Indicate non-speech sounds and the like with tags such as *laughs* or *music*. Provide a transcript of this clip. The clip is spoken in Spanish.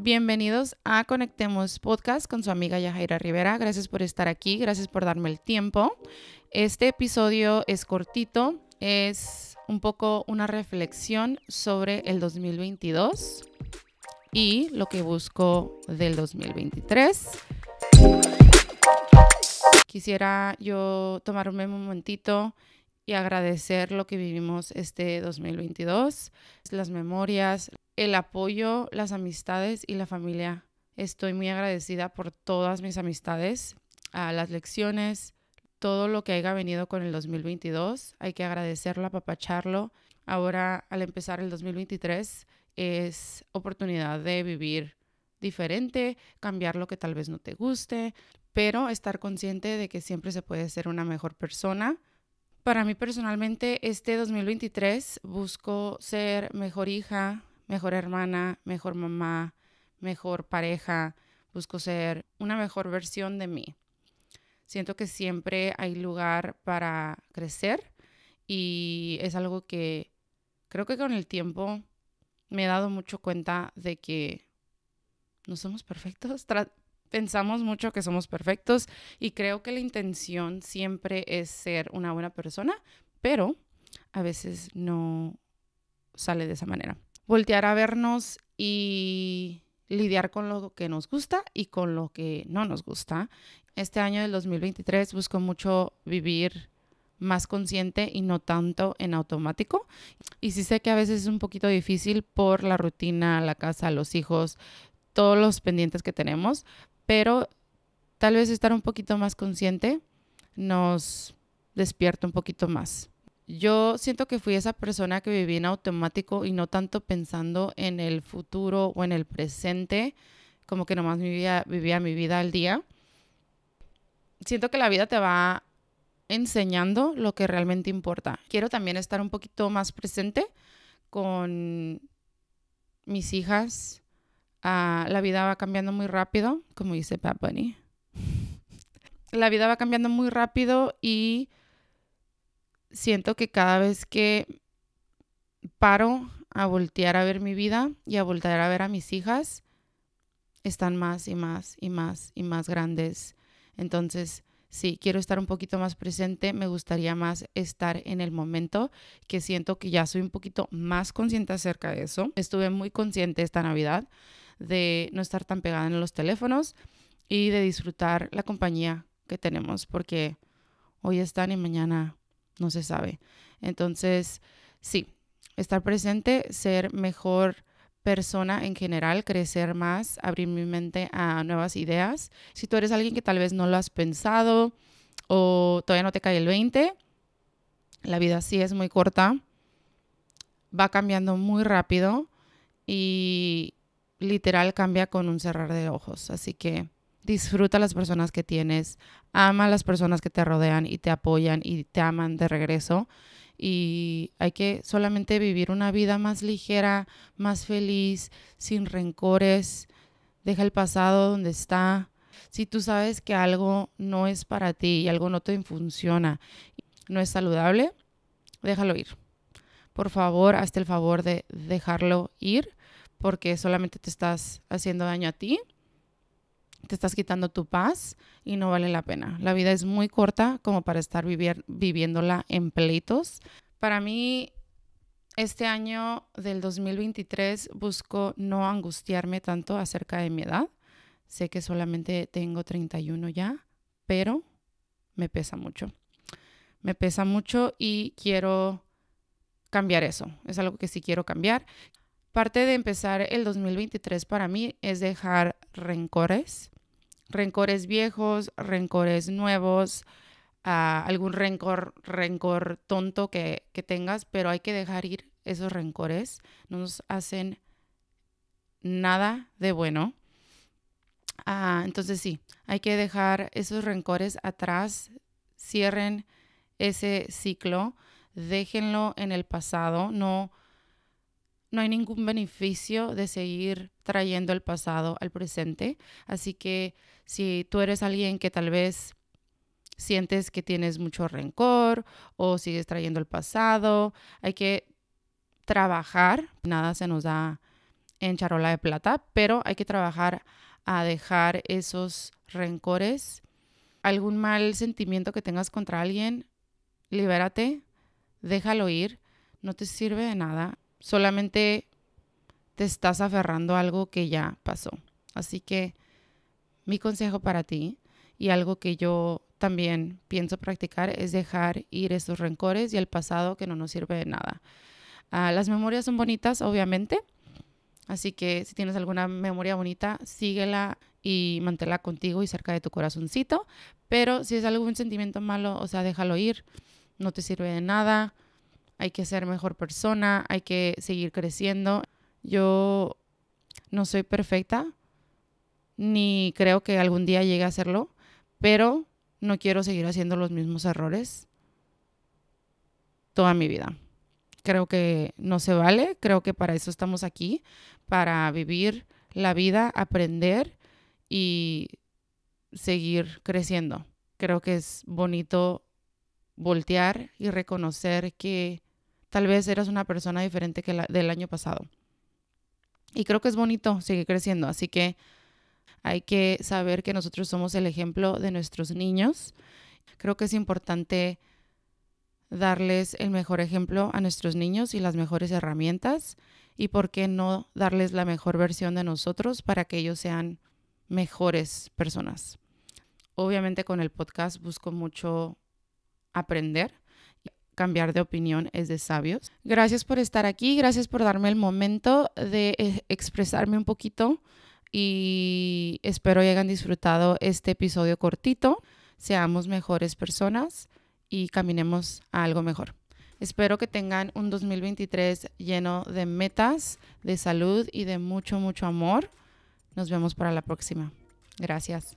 Bienvenidos a Conectemos Podcast con su amiga Yajaira Rivera. Gracias por estar aquí, gracias por darme el tiempo. Este episodio es cortito, es un poco una reflexión sobre el 2022 y lo que busco del 2023. Quisiera yo tomarme un momentito y agradecer lo que vivimos este 2022, las memorias, el apoyo, las amistades y la familia. Estoy muy agradecida por todas mis amistades, a las lecciones, todo lo que haya venido con el 2022. Hay que agradecerlo, Charlo. Ahora, al empezar el 2023, es oportunidad de vivir diferente, cambiar lo que tal vez no te guste, pero estar consciente de que siempre se puede ser una mejor persona. Para mí personalmente, este 2023 busco ser mejor hija, mejor hermana, mejor mamá, mejor pareja, busco ser una mejor versión de mí. Siento que siempre hay lugar para crecer y es algo que creo que con el tiempo me he dado mucho cuenta de que no somos perfectos. pensamos mucho que somos perfectos y creo que la intención siempre es ser una buena persona, pero a veces no sale de esa manera voltear a vernos y lidiar con lo que nos gusta y con lo que no nos gusta. Este año del 2023 busco mucho vivir más consciente y no tanto en automático. Y sí sé que a veces es un poquito difícil por la rutina, la casa, los hijos, todos los pendientes que tenemos, pero tal vez estar un poquito más consciente nos despierta un poquito más. Yo siento que fui esa persona que vivía en automático y no tanto pensando en el futuro o en el presente, como que nomás vivía, mi vida al día. Siento que la vida te va enseñando lo que realmente importa. Quiero también estar un poquito más presente con mis hijas. Ah, la vida va cambiando muy rápido, como dice Papani. *laughs* la vida va cambiando muy rápido y siento que cada vez que paro a voltear a ver mi vida y a voltear a ver a mis hijas, están más y más y más y más grandes. Entonces, sí, quiero estar un poquito más presente, me gustaría más estar en el momento, que siento que ya soy un poquito más consciente acerca de eso. Estuve muy consciente esta Navidad de no estar tan pegada en los teléfonos y de disfrutar la compañía que tenemos, porque hoy están y mañana no se sabe. Entonces, sí, estar presente, ser mejor persona en general, crecer más, abrir mi mente a nuevas ideas. Si tú eres alguien que tal vez no lo has pensado o todavía no te cae el 20, la vida sí es muy corta, va cambiando muy rápido y literal cambia con un cerrar de ojos. Así que disfruta las personas que tienes, ama a las personas que te rodean y te apoyan y te aman de regreso. Y hay que solamente vivir una vida más ligera, más feliz, sin rencores. Deja el pasado donde está. Si tú sabes que algo no es para ti y algo no te funciona, no es saludable, déjalo ir. Por favor, hazte el favor de dejarlo ir porque solamente te estás haciendo daño a ti te estás quitando tu paz y no vale la pena. La vida es muy corta como para estar vivir, viviéndola en pleitos. Para mí, este año del 2023 busco no angustiarme tanto acerca de mi edad. Sé que solamente tengo 31 ya, pero me pesa mucho. Me pesa mucho y quiero cambiar eso. Es algo que sí quiero cambiar. Parte de empezar el 2023 para mí es dejar rencores, rencores viejos, rencores nuevos, algún rencor, rencor tonto que, tengas, pero hay que dejar ir esos rencores. No nos hacen nada de bueno. Ah, entonces sí, hay que dejar esos rencores atrás, cierren ese ciclo, déjenlo en el pasado, no no hay ningún beneficio de seguir trayendo el pasado al presente. Así que si tú eres alguien que tal vez sientes que tienes mucho rencor o sigues trayendo el pasado, hay que trabajar. Nada se nos da en charola de plata, pero hay que trabajar a dejar esos rencores. Algún mal sentimiento que tengas contra alguien, libérate, déjalo ir, no te sirve de nada solamente te estás aferrando a algo que ya pasó. Así que mi consejo para ti y algo que yo también pienso practicar es dejar ir esos rencores y el pasado que no nos sirve de nada. Ah, las memorias son bonitas, obviamente, así que si tienes alguna memoria bonita, síguela y mantela contigo y cerca de tu corazoncito, pero si es algún sentimiento malo, o sea, déjalo ir, no te sirve de nada, hay que ser mejor persona, hay que seguir creciendo. Yo no soy perfecta, ni creo que algún día llegue a serlo, pero no quiero seguir haciendo los mismos errores toda mi vida. Creo que no se vale, creo que para eso estamos aquí, para vivir la vida, aprender y seguir creciendo. Creo que es bonito voltear y reconocer que tal vez eras una persona diferente que la del año pasado. Y creo que es bonito seguir creciendo, así que hay que saber que nosotros somos el ejemplo de nuestros niños. Creo que es importante darles el mejor ejemplo a nuestros niños y las mejores herramientas y por qué no darles la mejor versión de nosotros para que ellos sean mejores personas. Obviamente con el podcast busco mucho aprender cambiar de opinión es de sabios. Gracias por estar aquí, gracias por darme el momento de eh, expresarme un poquito y espero hayan disfrutado este episodio cortito. Seamos mejores personas y caminemos a algo mejor. Espero que tengan un 2023 lleno de metas, de salud y de mucho, mucho amor. Nos vemos para la próxima. Gracias.